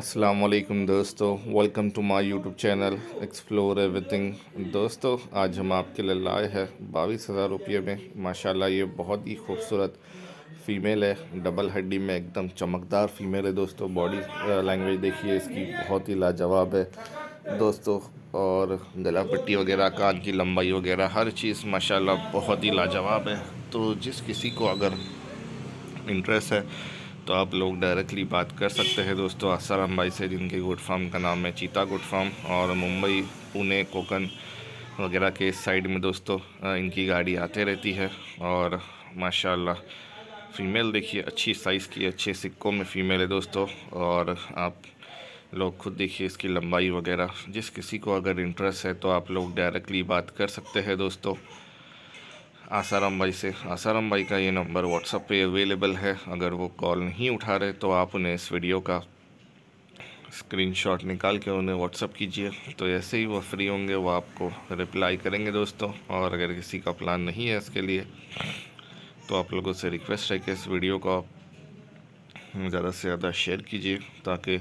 अस्सलाम वालेकुम दोस्तों welcome to my YouTube channel explore everything दोस्तों आज हम आपके लिए लाए हैं बाईस हज़ार रुपये में माशाल्लाह ये बहुत ही खूबसूरत फ़ीमेल है डबल हड्डी में एकदम चमकदार फ़ीमेल है दोस्तों बॉडी लैंग्वेज uh, देखिए इसकी बहुत ही लाजवाब है दोस्तों और गला पट्टी वगैरह कान की लंबाई वगैरह हर चीज़ माशाल्लाह बहुत ही लाजवाब है तो जिस किसी को अगर इंटरेस्ट है तो आप लोग डायरेक्टली बात कर सकते हैं दोस्तों आसार भाई से जिनके गुड फार्म का नाम है चीता गुड फार्म और मुंबई पुणे कोकन वगैरह के इस साइड में दोस्तों इनकी गाड़ी आते रहती है और माशाल्लाह फ़ीमेल देखिए अच्छी साइज़ की अच्छे सिक्कों में फ़ीमेल है दोस्तों और आप लोग खुद देखिए इसकी लंबाई वगैरह जिस किसी को अगर इंटरेस्ट है तो आप लोग डायरेक्टली बात कर सकते हैं दोस्तों आसाराम भाई से आसाराम भाई का ये नंबर व्हाट्सअप पे अवेलेबल है अगर वो कॉल नहीं उठा रहे तो आप उन्हें इस वीडियो का स्क्रीनशॉट निकाल के उन्हें व्हाट्सअप कीजिए तो ऐसे ही वो फ्री होंगे वो आपको रिप्लाई करेंगे दोस्तों और अगर किसी का प्लान नहीं है इसके लिए तो आप लोगों से रिक्वेस्ट है कि इस वीडियो को आप ज़्यादा से ज़्यादा शेयर कीजिए ताकि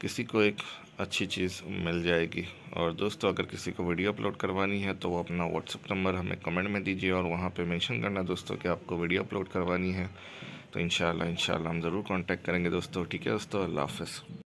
किसी को एक अच्छी चीज़ मिल जाएगी और दोस्तों अगर किसी को वीडियो अपलोड करवानी है तो वो अपना व्हाट्सअप नंबर हमें कमेंट में दीजिए और वहाँ पे मेंशन करना दोस्तों कि आपको वीडियो अपलोड करवानी है तो इन शाला हम ज़रूर कॉन्टैक्ट करेंगे दोस्तों ठीक है दोस्तों अल्लाह हाफ़